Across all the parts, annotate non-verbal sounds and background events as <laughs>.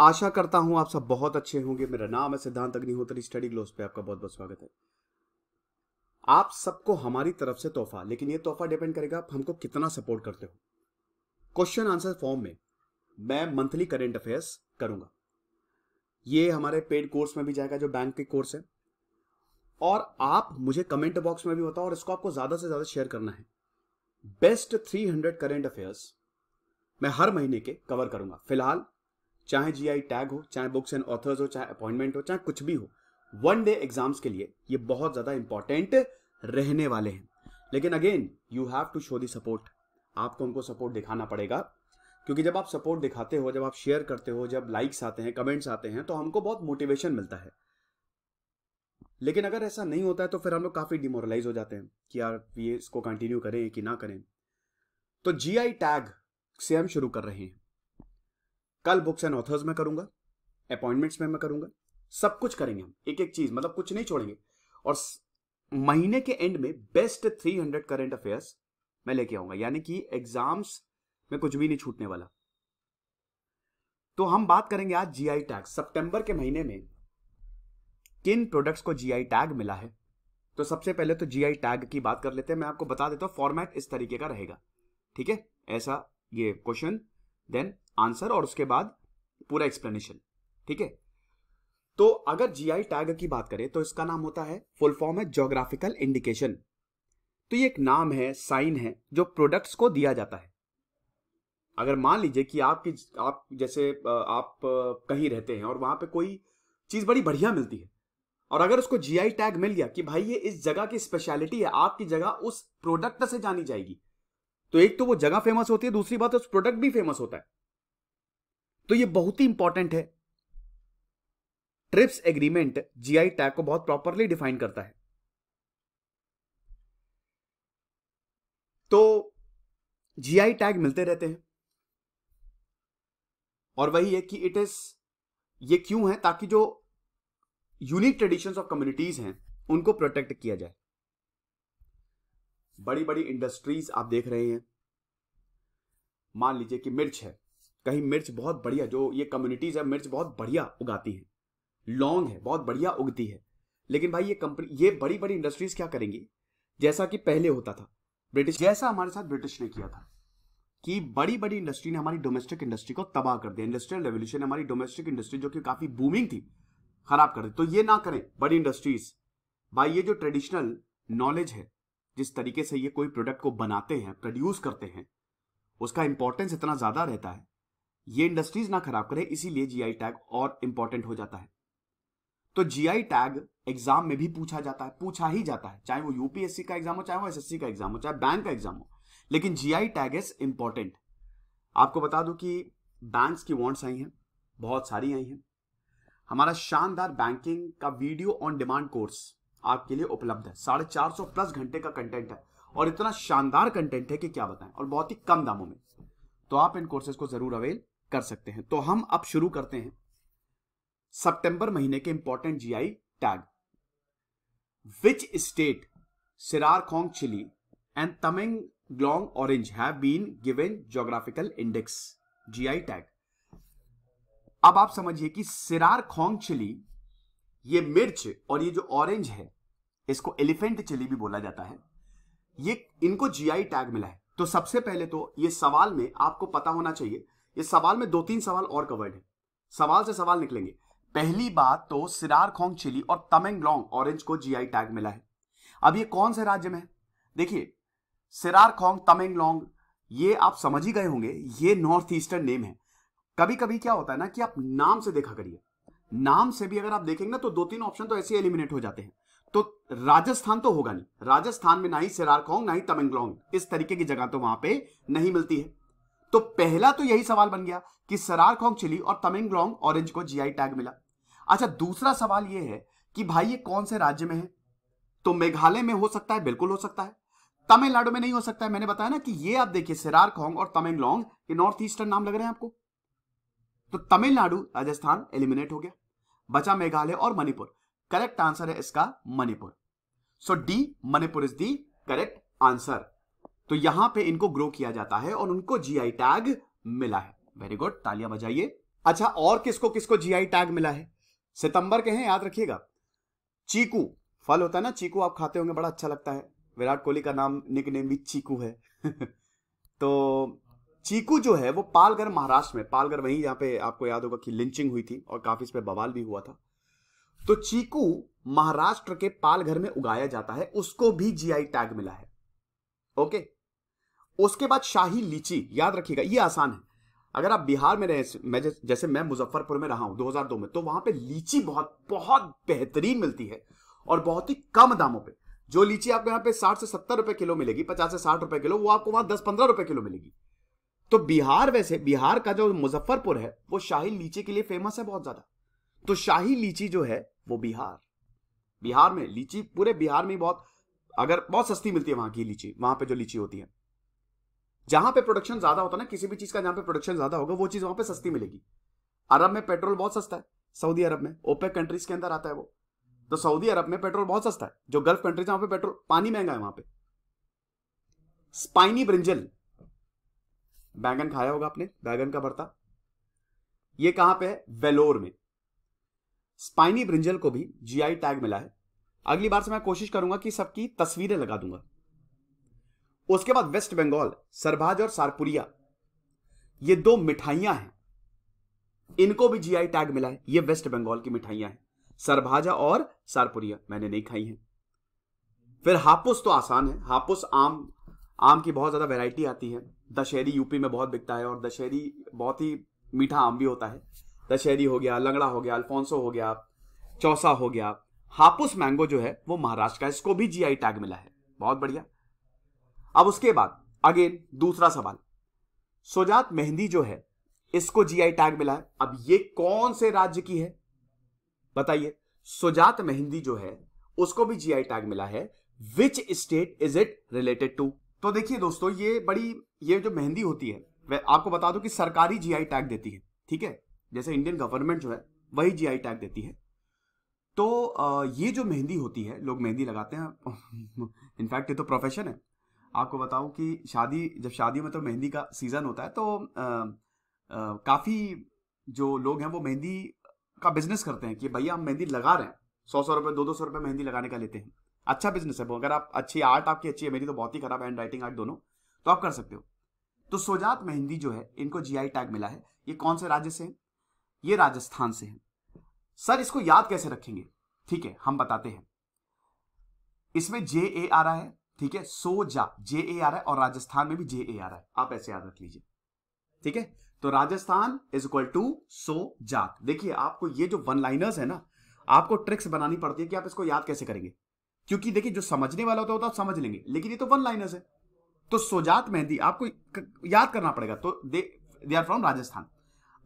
आशा करता हूं आप सब बहुत अच्छे होंगे मेरा नाम है सिद्धांत अग्निहोत्री स्टडी ग्लोस पे आपका बहुत बहुत स्वागत है आप सबको हमारी तरफ से तोहफा लेकिन ये तोहफा डिपेंड करेगा आप हमको कितना सपोर्ट करते हो क्वेश्चन आंसर फॉर्म में मैं मंथली करेंट अफेयर्स करूंगा ये हमारे पेड कोर्स में भी जाएगा जो बैंक के कोर्स है और आप मुझे कमेंट बॉक्स में भी बताओ और इसको आपको ज्यादा से ज्यादा शेयर करना है बेस्ट 300 हंड्रेड करेंट अफेयर्स मैं हर महीने के कवर करूंगा फिलहाल चाहे जीआई टैग हो चाहे बुक्स एंड ऑथर्स हो चाहे अपॉइंटमेंट हो चाहे कुछ भी हो वन डे एग्जाम्स के लिए ये बहुत ज्यादा इंपॉर्टेंट रहने वाले हैं लेकिन again you have to show the support आपको उनको सपोर्ट दिखाना पड़ेगा क्योंकि जब आप सपोर्ट दिखाते हो जब आप शेयर करते हो जब लाइक्स आते हैं कमेंट्स आते हैं तो हमको बहुत मोटिवेशन मिलता है लेकिन अगर ऐसा नहीं होता है तो फिर हम लोग काफ़ी डिमोरलाइज हो जाते हैं कि यार ये इसको कंटिन्यू करें कि ना करें तो जी आई टैग से हम शुरू कर रहे हैं कल बुक्स एंड ऑथर्स में करूंगा अपॉइंटमेंट्स में मैं करूंगा सब कुछ करेंगे हम एक एक चीज मतलब कुछ नहीं छोड़ेंगे और महीने के एंड में बेस्ट 300 करंट अफेयर्स मैं लेके आऊंगा यानी कि एग्जाम्स में कुछ भी नहीं छूटने वाला तो हम बात करेंगे आज जीआई टैग सितंबर के महीने में किन प्रोडक्ट्स को जीआई टैग मिला है तो सबसे पहले तो जीआई टैग की बात कर लेते हैं मैं आपको बता देता हूं फॉर्मेट इस तरीके का रहेगा ठीक है ऐसा ये क्वेश्चन देन आंसर और उसके बाद पूरा एक्सप्लेनेशन ठीक है तो अगर जीआई टैग की बात करें तो इसका नाम होता है फुल फॉर्म है जोग्राफिकल इंडिकेशन तो ये एक नाम है साइन है जो प्रोडक्ट्स को दिया जाता है अगर मान लीजिए कि आपकी आप जैसे आप कहीं रहते हैं और वहां पे कोई चीज बड़ी बढ़िया मिलती है और अगर उसको जीआई टैग मिल गया कि भाई ये इस जगह की स्पेशलिटी है आपकी जगह उस प्रोडक्ट से जानी जाएगी तो एक तो वो जगह फेमस होती है दूसरी बात उस प्रोडक्ट भी फेमस होता है तो ये बहुत ही इंपॉर्टेंट है ट्रिप्स एग्रीमेंट जीआई टैग को बहुत प्रॉपरली डिफाइन करता है तो जीआई टैग मिलते रहते हैं और वही है कि इट इज ये क्यों है ताकि जो यूनिक ट्रेडिशंस ऑफ कम्युनिटीज हैं उनको प्रोटेक्ट किया जाए बड़ी बड़ी इंडस्ट्रीज आप देख रहे हैं मान लीजिए कि मिर्च है कहीं मिर्च बहुत बढ़िया जो ये कम्युनिटीज है मिर्च बहुत बढ़िया उगाती है लॉन्ग है बहुत बढ़िया उगती है लेकिन भाई ये कंपनी ये बड़ी बड़ी इंडस्ट्रीज क्या करेंगी जैसा कि पहले होता था ब्रिटिश जैसा हमारे साथ ब्रिटिश ने किया था कि बड़ी बड़ी इंडस्ट्री ने हमारी डोमेस्टिक इंडस्ट्री को तबाह कर दिया इंडस्ट्रियल रेवोल्यूशन ने हमारी डोमेस्टिक इंडस्ट्री जो कि काफी बूमिंग थी खराब कर दी तो ये ना करें बड़ी इंडस्ट्रीज भाई ये जो ट्रेडिशनल नॉलेज है जिस तरीके से ये कोई प्रोडक्ट को बनाते हैं प्रोड्यूस करते हैं उसका इंपॉर्टेंस इतना ज्यादा रहता है ये इंडस्ट्रीज ना खराब करे इसीलिए जीआई टैग और इंपॉर्टेंट हो जाता है तो जीआई टैग एग्जाम में भी पूछा जाता है पूछा ही जाता है चाहे वो यूपीएससी का एग्जाम हो चाहे वो एसएससी का एग्जाम हो चाहे बैंक का एग्जाम हो लेकिन जीआई टैग इज इंपॉर्टेंट आपको बता दूं कि बैंक्स की वॉन्ट्स आई हैं बहुत सारी आई हैं हमारा शानदार बैंकिंग का वीडियो ऑन डिमांड कोर्स आपके लिए उपलब्ध है साढ़े चार सौ प्लस घंटे का कंटेंट है और इतना शानदार कंटेंट है कि क्या बताएं और बहुत ही कम दामों में तो आप इन कोर्सेज को जरूर अवेल कर सकते हैं तो हम अब शुरू करते हैं सितंबर महीने के important GI tag which state Sirarakhong chilli and Tamenglong orange have been given geographical index GI tag अब आप समझिए कि सिरार खोंग चिली ये मिर्च और ये जो ऑरेंज है इसको एलिफेंट चिली भी बोला जाता है ये इनको जीआई टैग मिला है तो सबसे पहले तो ये सवाल में आपको पता होना चाहिए ये सवाल में दो तीन सवाल और कवर्ड है सवाल से सवाल निकलेंगे पहली बात तो सिरार खोंग चिली और तमेंगलोंग ऑरेंज को जीआई टैग मिला है अब ये कौन से राज्य में है देखिए सिरार खोंग तमेंगलोंग ये आप समझ ही गए होंगे ये नॉर्थ ईस्टर्न नेम है कभी कभी क्या होता है ना कि आप नाम से देखा करिए नाम से भी अगर आप देखेंगे ना तो दो तीन ऑप्शन तो ऐसे एलिमिनेट हो जाते हैं तो राजस्थान तो होगा नहीं राजस्थान में ना ही सिरारकोंग ना ही तमेंगलोंग इस तरीके की जगह तो वहां पे नहीं मिलती है तो पहला तो यही सवाल बन गया कि सरारखोंग चिली और तमेंगलोंग ऑरेंज को जीआई टैग मिला अच्छा दूसरा सवाल यह है कि भाई ये कौन से राज्य में है तो मेघालय में हो सकता है बिल्कुल हो सकता है तमिलनाडु में नहीं हो सकता है मैंने बताया ना कि ये आप देखिए सिरार खोंग और तमेंगलोंग ये नॉर्थ ईस्टर्न नाम लग रहे हैं आपको तो तमिलनाडु राजस्थान एलिमिनेट हो गया बचा मेघालय और मणिपुर करेक्ट आंसर है इसका Manipur so D Manipur is the correct answer तो यहां पे इनको ग्रो किया जाता है और उनको जीआई टैग मिला है वेरी गुड तालियां बजाइए अच्छा और किसको किसको जीआई टैग मिला है सितंबर के हैं याद रखिएगा चीकू फल होता है ना चीकू आप खाते होंगे बड़ा अच्छा लगता है विराट कोहली का नाम निक नेम भी चीकू है <laughs> तो चीकू जो है वो पालघर महाराष्ट्र में पालघर वहीं यहाँ पे आपको याद होगा कि लिंचिंग हुई थी और काफी इस पर बवाल भी हुआ था तो चीकू महाराष्ट्र के पालघर में उगाया जाता है उसको भी जीआई टैग मिला है ओके उसके बाद शाही लीची याद रखिएगा ये आसान है अगर आप बिहार में रहे मैं जैसे मैं मुजफ्फरपुर में रहा हूं 2002 में तो वहां पे लीची बहुत बहुत बेहतरीन मिलती है और बहुत ही कम दामों पे जो लीची आपको यहाँ पे साठ से सत्तर रुपए किलो मिलेगी पचास से साठ रुपए किलो वो आपको वहां दस पंद्रह रुपए किलो मिलेगी तो बिहार वैसे बिहार का जो मुजफ्फरपुर है वो शाही लीची के लिए फेमस है बहुत ज्यादा तो शाही लीची जो है वो बिहार बिहार में लीची पूरे बिहार में बहुत अगर बहुत सस्ती मिलती है वहां की लीची वहां पे जो लीची होती है जहां पे प्रोडक्शन ज्यादा होता है ना किसी भी चीज का जहां पे प्रोडक्शन ज्यादा होगा वो चीज वहां पे सस्ती मिलेगी अरब में पेट्रोल बहुत सस्ता है सऊदी अरब में ओपेक कंट्रीज के अंदर आता है वो तो सऊदी अरब में पेट्रोल बहुत सस्ता है जो गल्फ कंट्रीज वहां पे पेट्रोल पानी महंगा है वहां पे स्पाइनी ब्रिंजल बैंगन खाया होगा आपने बैंगन का भरता ये कहां पे है वेलोर में स्पाइनी ब्रिंजल को भी जीआई टैग मिला है अगली बार से मैं कोशिश करूंगा कि सबकी तस्वीरें लगा दूंगा उसके बाद वेस्ट बंगाल सरभाज और सारपुरिया ये दो मिठाइयां हैं इनको भी जीआई टैग मिला है ये वेस्ट बंगाल की मिठाइयां हैं सरभाजा और सारपुरिया मैंने नहीं खाई है फिर हापुस तो आसान है हापुस आम आम की बहुत ज़्यादा वैरायटी आती है दशहरी यूपी में बहुत बिकता है और दशहरी बहुत ही मीठा आम भी होता है दशहरी हो गया लंगड़ा हो गया अल्फोंसो हो गया चौसा हो गया हापुस मैंगो जो है वो महाराष्ट्र का इसको भी जीआई टैग मिला है बहुत बढ़िया अब उसके बाद अगेन दूसरा सवाल सोजात मेहंदी जो है इसको जीआई टैग मिला है अब ये कौन से राज्य की है बताइए सुजात मेहंदी जो है उसको भी जीआई टैग मिला है which state is it related to तो देखिए दोस्तों ये बड़ी ये जो मेहंदी होती है वह आपको बता दूं कि सरकारी जीआई टैग देती है ठीक है जैसे इंडियन गवर्नमेंट जो है वही जीआई टैग देती है तो ये जो मेहंदी होती है लोग मेहंदी लगाते हैं इनफैक्ट <laughs> ये तो प्रोफेशन है आपको बताऊं कि शादी जब शादी में तो मेहंदी का सीज़न होता है तो काफ़ी जो लोग हैं वो मेहंदी का बिजनेस करते हैं कि भैया हम मेहंदी लगा रहे हैं सौ सौ रुपये दो दो सौ रुपये मेहंदी लगाने का लेते हैं अच्छा बिजनेस है अगर आप अच्छी आर्ट आपकी अच्छी है मेरी तो बहुत ही खराब हैंड राइटिंग आर्ट दोनों तो आप कर सकते हो तो सोजात मेहंदी जो है इनको जीआई टैग मिला है ये कौन से राज्य से है ये राजस्थान से है सर इसको याद कैसे रखेंगे ठीक है हम बताते हैं इसमें जे ए आ रहा है ठीक है सो जा जे ए आ रहा है और राजस्थान में भी जे ए आ रहा है आप ऐसे याद रख लीजिए ठीक है तो राजस्थान इज इक्वल टू सो जात देखिए आपको ये जो वन लाइनर्स है ना आपको ट्रिक्स बनानी पड़ती है कि आप इसको याद कैसे करेंगे क्योंकि देखिए जो समझने वाला होता है वो तो समझ लेंगे लेकिन ये तो वन लाइनर्स है तो सोजात मेहंदी आपको याद करना पड़ेगा तो they they are from Rajasthan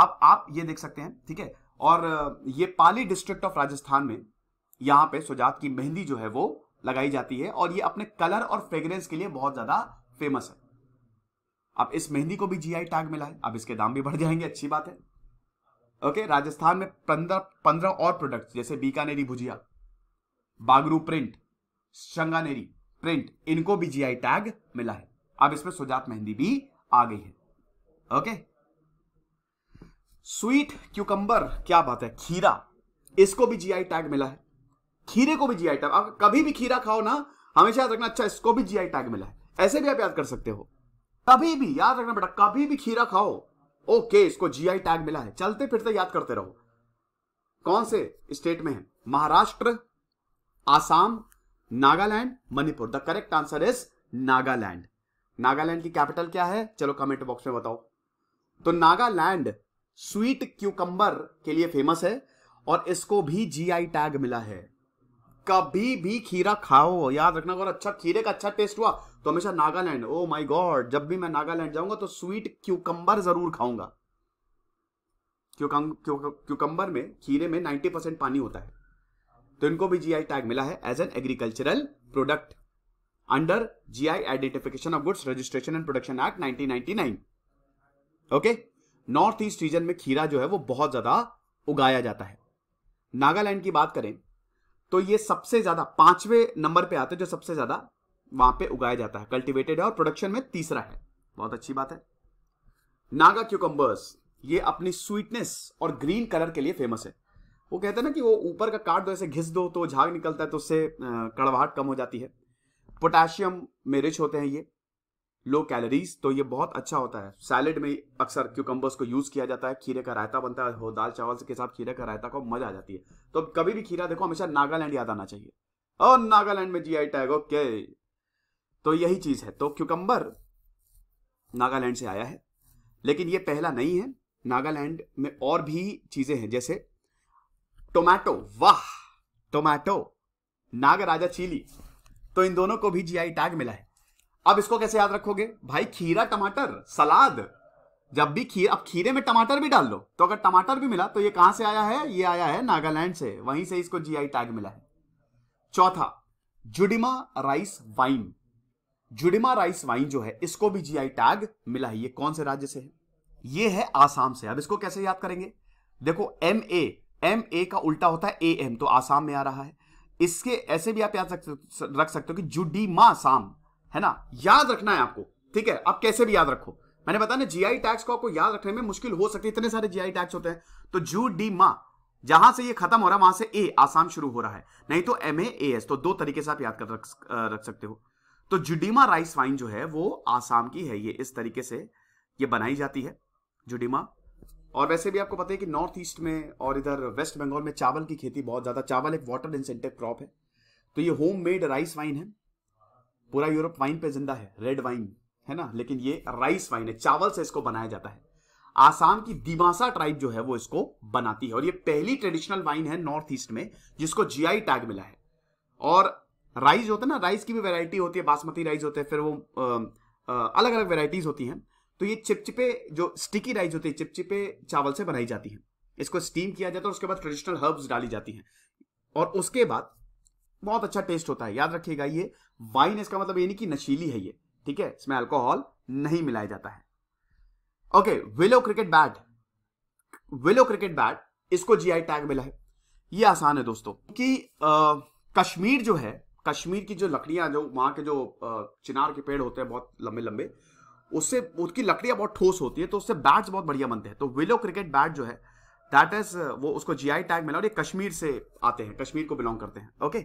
अब आप ये देख सकते हैं ठीक है और ये पाली डिस्ट्रिक्ट ऑफ राजस्थान में यहां पे सुजात की मेहंदी जो है वो लगाई जाती है और ये अपने कलर और फ्रेग्रेंस के लिए बहुत ज्यादा फेमस है अब इस मेहंदी को भी जीआई टैग मिला है अब इसके दाम भी बढ़ जाएंगे अच्छी बात है ओके राजस्थान में पंद्रह पंद्रह और प्रोडक्ट जैसे बीकानेरी भुजिया बागरू प्रिंट शंगानेरी प्रिंट इनको भी जीआई टैग मिला है अब इसमें सुजात मेहंदी भी आ गई है ओके स्वीट क्यूकंबर क्या बात है खीरा इसको भी जीआई टैग मिला है खीरे को भी जीआई टैग आप कभी भी खीरा खाओ ना हमेशा याद रखना अच्छा इसको भी जीआई टैग मिला है ऐसे भी आप याद कर सकते हो कभी भी याद रखना बेटा कभी भी खीरा खाओ ओके इसको जीआई टैग मिला है चलते फिरते याद करते रहो कौन से स्टेट में है Maharashtra Assam Nagaland Manipur the correct answer is Nagaland Nagaland की कैपिटल क्या है चलो कमेंट बॉक्स में बताओ तो नागालैंड स्वीट क्यूकम्बर के लिए फेमस है और इसको भी जीआई टैग मिला है कभी भी खीरा खाओ याद रखना अगर अच्छा खीरे का अच्छा टेस्ट हुआ तो हमेशा नागालैंड ओ माय गॉड जब भी मैं नागालैंड जाऊंगा तो स्वीट क्यूकंबर जरूर खाऊंगा क्यूकंबर में खीरे में 90 परसेंट पानी होता है तो इनको भी जीआई टैग मिला है as an agricultural product under GI identification of goods registration and production act 1999 okay north east region में खीरा जो है वो बहुत ज्यादा उगाया जाता है नागालैंड की बात करें तो ये सबसे ज्यादा पांचवे नंबर पे आते जो सबसे ज्यादा वहां पे उगाया जाता है कल्टिवेटेड है और प्रोडक्शन में तीसरा है बहुत अच्छी बात है नागा क्यूकम्बर्स ये अपनी स्वीटनेस और ग्रीन कलर के लिए फेमस है वो कहते हैं ना कि वो ऊपर का काट दो ऐसे घिस दो तो झाग निकलता है तो उससे कड़वाहट कम हो जाती है पोटेशियम में रिच होते हैं ये लो कैलोरीज तो ये बहुत अच्छा होता है सैलेड में अक्सर क्यूकम्बर्स को यूज किया जाता है खीरे का रायता बनता है दाल चावल के साथ खीरे का रायता को मजा आ जाती है तो कभी भी खीरा देखो हमेशा नागालैंड याद आना चाहिए और नागालैंड में जी आई टैग ओके तो यही चीज है तो क्यूकम्बर नागालैंड से आया है लेकिन ये पहला नहीं है नागालैंड में और भी चीजें हैं जैसे टोमैटो वाह टोमैटो नागराजा चीली तो इन दोनों को भी जीआई टैग मिला है अब इसको कैसे याद रखोगे भाई खीरा टमाटर सलाद जब भी खीर अब खीरे में टमाटर भी डाल लो तो अगर टमाटर भी मिला तो ये कहां से आया है ये आया है नागालैंड से वहीं से इसको जीआई टैग मिला है चौथा Judima rice wine Judima rice wine जो है इसको भी जीआई टैग मिला है ये कौन से राज्य से है ये है आसाम से अब इसको कैसे याद करेंगे देखो एम ए एम ए का उल्टा होता है ए एम तो आसाम में आ रहा है इसके ऐसे भी आप याद रख सकते हो कि जुडी मा आसाम है ना याद रखना है आपको ठीक है आप कैसे भी याद रखो मैंने बताया ना जीआई टैक्स को आपको याद रखने में मुश्किल हो सकती है इतने सारे जीआई टैक्स होते हैं तो जू डी मा जहां से ये खत्म हो रहा है वहां से ए आसाम शुरू हो रहा है नहीं तो एम ए एस तो दो तरीके से आप याद कर रख, रख सकते हो तो जुडीमा राइस वाइन जो है वो आसाम की है ये इस तरीके से ये बनाई जाती है जुडीमा और वैसे भी आपको पता है कि नॉर्थ ईस्ट में और इधर वेस्ट बंगाल में चावल की खेती बहुत ज़्यादा चावल एक वाटर इंसेंटिव क्रॉप है तो ये होम मेड राइस वाइन है पूरा यूरोप वाइन पे जिंदा है रेड वाइन है ना लेकिन ये राइस वाइन है चावल से इसको बनाया जाता है आसाम की दिमासा ट्राइब जो है वो इसको बनाती है और ये पहली ट्रेडिशनल वाइन है नॉर्थ ईस्ट में जिसको जीआई टैग मिला है और राइस होता है ना राइस की भी वैरायटी होती है बासमती राइस होते हैं फिर वो अलग अलग वेराइटीज होती हैं तो ये चिपचिपे जो स्टिकी राइस होती है चिपचिपे चावल से बनाई जाती है इसको स्टीम किया जाता है उसके बाद ट्रेडिशनल हर्ब्स डाली जाती हैं और उसके बाद बहुत अच्छा टेस्ट होता है याद रखिएगा ये वाइन इसका मतलब ये नहीं कि नशीली है ये ठीक है इसमें अल्कोहल नहीं मिलाया जाता है okay willow cricket bat willow cricket bat इसको जीआई टैग मिला है ये आसान है दोस्तों कि आ, कश्मीर जो है कश्मीर की जो लकड़ियां जो वहां के जो चिनार के पेड़ होते हैं बहुत लंबे लंबे उससे उसकी लकड़ियाँ बहुत ठोस होती है तो उससे बैट्स बहुत बढ़िया बनते हैं तो विलो क्रिकेट बैट जो है दैट इज uh, वो उसको जी टैग मिला और ये कश्मीर से आते हैं कश्मीर को बिलोंग करते हैं ओके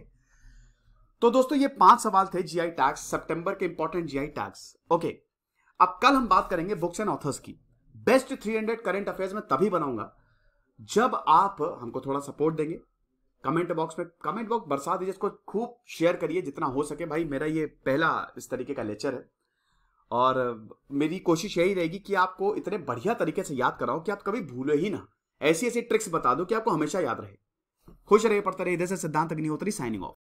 तो दोस्तों ये पांच सवाल थे जी आई टैग्स सितंबर के important G I tags okay अब कल हम बात करेंगे बुक्स एंड ऑथर्स की बेस्ट 300 करेंट अफेयर्स में तभी बनाऊंगा जब आप हमको थोड़ा सपोर्ट देंगे कमेंट बॉक्स में कमेंट बॉक्स बरसा दीजिए इसको खूब शेयर करिए जितना हो सके भाई मेरा ये पहला इस तरीके का लेक्चर है और मेरी कोशिश यही रहेगी कि आपको इतने बढ़िया तरीके से याद कराओ कि आप कभी भूले ही ना ऐसी ऐसी ट्रिक्स बता दो कि आपको हमेशा याद रहे खुश रहे पड़ता रहे इधर से सिद्धांत अग्निहोत्री साइनिंग ऑफ